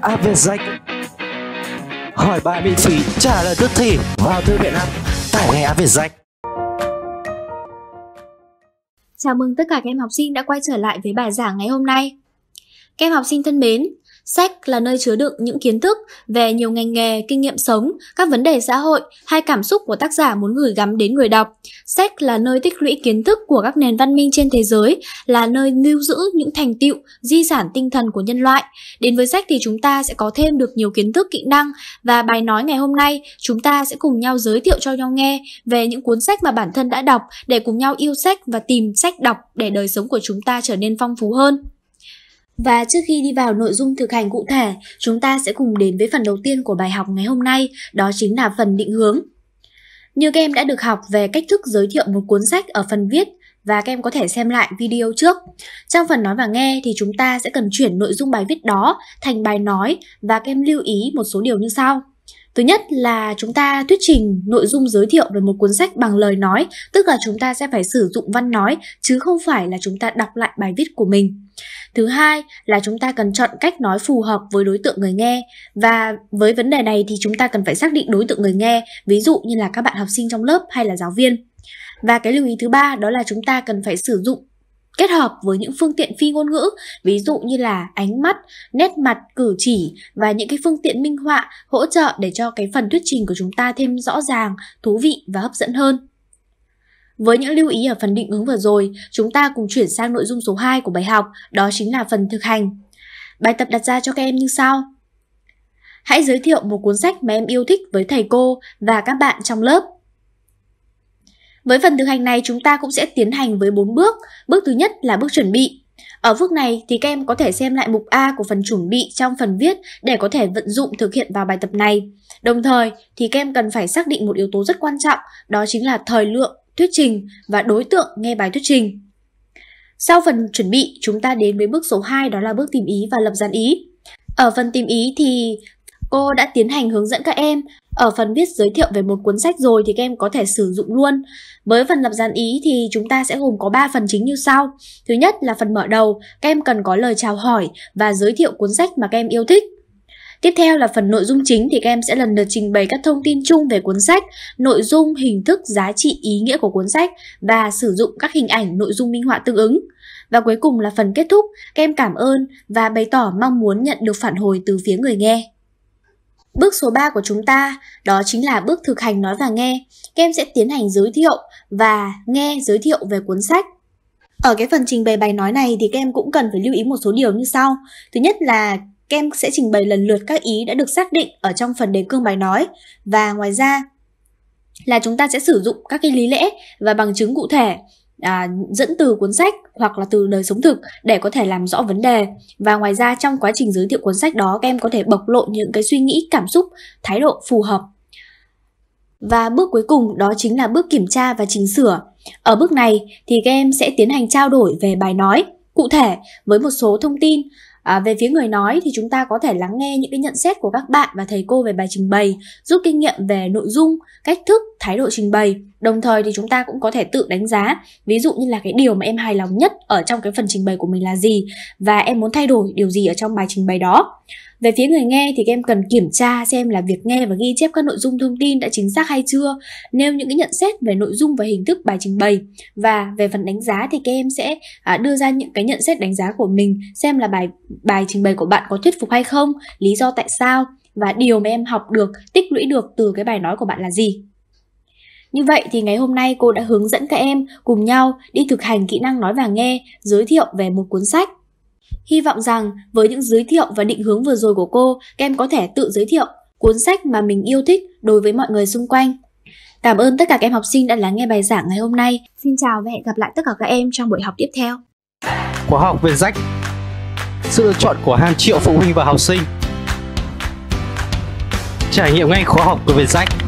app về danh hỏi bài miễn phí trả lời tức thì vào thư viện app tải ngay app về danh Chào mừng tất cả các em học sinh đã quay trở lại với bài giảng ngày hôm nay. Các em học sinh thân mến, Sách là nơi chứa đựng những kiến thức về nhiều ngành nghề, kinh nghiệm sống, các vấn đề xã hội hay cảm xúc của tác giả muốn gửi gắm đến người đọc. Sách là nơi tích lũy kiến thức của các nền văn minh trên thế giới, là nơi lưu giữ những thành tựu, di sản tinh thần của nhân loại. Đến với sách thì chúng ta sẽ có thêm được nhiều kiến thức, kỹ năng và bài nói ngày hôm nay chúng ta sẽ cùng nhau giới thiệu cho nhau nghe về những cuốn sách mà bản thân đã đọc để cùng nhau yêu sách và tìm sách đọc để đời sống của chúng ta trở nên phong phú hơn. Và trước khi đi vào nội dung thực hành cụ thể, chúng ta sẽ cùng đến với phần đầu tiên của bài học ngày hôm nay, đó chính là phần định hướng. Như các em đã được học về cách thức giới thiệu một cuốn sách ở phần viết và các em có thể xem lại video trước. Trong phần nói và nghe thì chúng ta sẽ cần chuyển nội dung bài viết đó thành bài nói và các em lưu ý một số điều như sau. Thứ nhất là chúng ta thuyết trình nội dung giới thiệu về một cuốn sách bằng lời nói, tức là chúng ta sẽ phải sử dụng văn nói chứ không phải là chúng ta đọc lại bài viết của mình. Thứ hai là chúng ta cần chọn cách nói phù hợp với đối tượng người nghe và với vấn đề này thì chúng ta cần phải xác định đối tượng người nghe, ví dụ như là các bạn học sinh trong lớp hay là giáo viên. Và cái lưu ý thứ ba đó là chúng ta cần phải sử dụng kết hợp với những phương tiện phi ngôn ngữ ví dụ như là ánh mắt nét mặt cử chỉ và những cái phương tiện minh họa hỗ trợ để cho cái phần thuyết trình của chúng ta thêm rõ ràng thú vị và hấp dẫn hơn với những lưu ý ở phần định hướng vừa rồi, chúng ta cùng chuyển sang nội dung số 2 của bài học, đó chính là phần thực hành. Bài tập đặt ra cho các em như sau. Hãy giới thiệu một cuốn sách mà em yêu thích với thầy cô và các bạn trong lớp. Với phần thực hành này chúng ta cũng sẽ tiến hành với 4 bước. Bước thứ nhất là bước chuẩn bị. Ở bước này thì các em có thể xem lại mục A của phần chuẩn bị trong phần viết để có thể vận dụng thực hiện vào bài tập này. Đồng thời thì các em cần phải xác định một yếu tố rất quan trọng, đó chính là thời lượng thuyết trình và đối tượng nghe bài thuyết trình. Sau phần chuẩn bị, chúng ta đến với bước số 2 đó là bước tìm ý và lập dàn ý. Ở phần tìm ý thì cô đã tiến hành hướng dẫn các em. Ở phần viết giới thiệu về một cuốn sách rồi thì các em có thể sử dụng luôn. Với phần lập dàn ý thì chúng ta sẽ gồm có 3 phần chính như sau. Thứ nhất là phần mở đầu, các em cần có lời chào hỏi và giới thiệu cuốn sách mà các em yêu thích. Tiếp theo là phần nội dung chính thì các em sẽ lần lượt trình bày các thông tin chung về cuốn sách, nội dung, hình thức, giá trị, ý nghĩa của cuốn sách và sử dụng các hình ảnh, nội dung minh họa tương ứng. Và cuối cùng là phần kết thúc, các em cảm ơn và bày tỏ mong muốn nhận được phản hồi từ phía người nghe. Bước số 3 của chúng ta đó chính là bước thực hành nói và nghe. Các em sẽ tiến hành giới thiệu và nghe giới thiệu về cuốn sách. Ở cái phần trình bày bài nói này thì các em cũng cần phải lưu ý một số điều như sau. Thứ nhất là Kem sẽ trình bày lần lượt các ý đã được xác định ở trong phần đề cương bài nói và ngoài ra là chúng ta sẽ sử dụng các cái lý lẽ và bằng chứng cụ thể à, dẫn từ cuốn sách hoặc là từ đời sống thực để có thể làm rõ vấn đề và ngoài ra trong quá trình giới thiệu cuốn sách đó các em có thể bộc lộ những cái suy nghĩ cảm xúc thái độ phù hợp và bước cuối cùng đó chính là bước kiểm tra và chỉnh sửa ở bước này thì các em sẽ tiến hành trao đổi về bài nói cụ thể với một số thông tin À, về phía người nói thì chúng ta có thể lắng nghe những cái nhận xét của các bạn và thầy cô về bài trình bày, rút kinh nghiệm về nội dung, cách thức thái độ trình bày đồng thời thì chúng ta cũng có thể tự đánh giá ví dụ như là cái điều mà em hài lòng nhất ở trong cái phần trình bày của mình là gì và em muốn thay đổi điều gì ở trong bài trình bày đó về phía người nghe thì các em cần kiểm tra xem là việc nghe và ghi chép các nội dung thông tin đã chính xác hay chưa nêu những cái nhận xét về nội dung và hình thức bài trình bày và về phần đánh giá thì các em sẽ à, đưa ra những cái nhận xét đánh giá của mình xem là bài bài trình bày của bạn có thuyết phục hay không lý do tại sao và điều mà em học được tích lũy được từ cái bài nói của bạn là gì như vậy thì ngày hôm nay cô đã hướng dẫn các em cùng nhau đi thực hành kỹ năng nói và nghe, giới thiệu về một cuốn sách. Hy vọng rằng với những giới thiệu và định hướng vừa rồi của cô, các em có thể tự giới thiệu cuốn sách mà mình yêu thích đối với mọi người xung quanh. Cảm ơn tất cả các em học sinh đã lắng nghe bài giảng ngày hôm nay. Xin chào và hẹn gặp lại tất cả các em trong buổi học tiếp theo. Khóa học về sách, Sự lựa chọn của hàng triệu phụ huynh và học sinh Trải nghiệm ngay khóa học của Việt sách.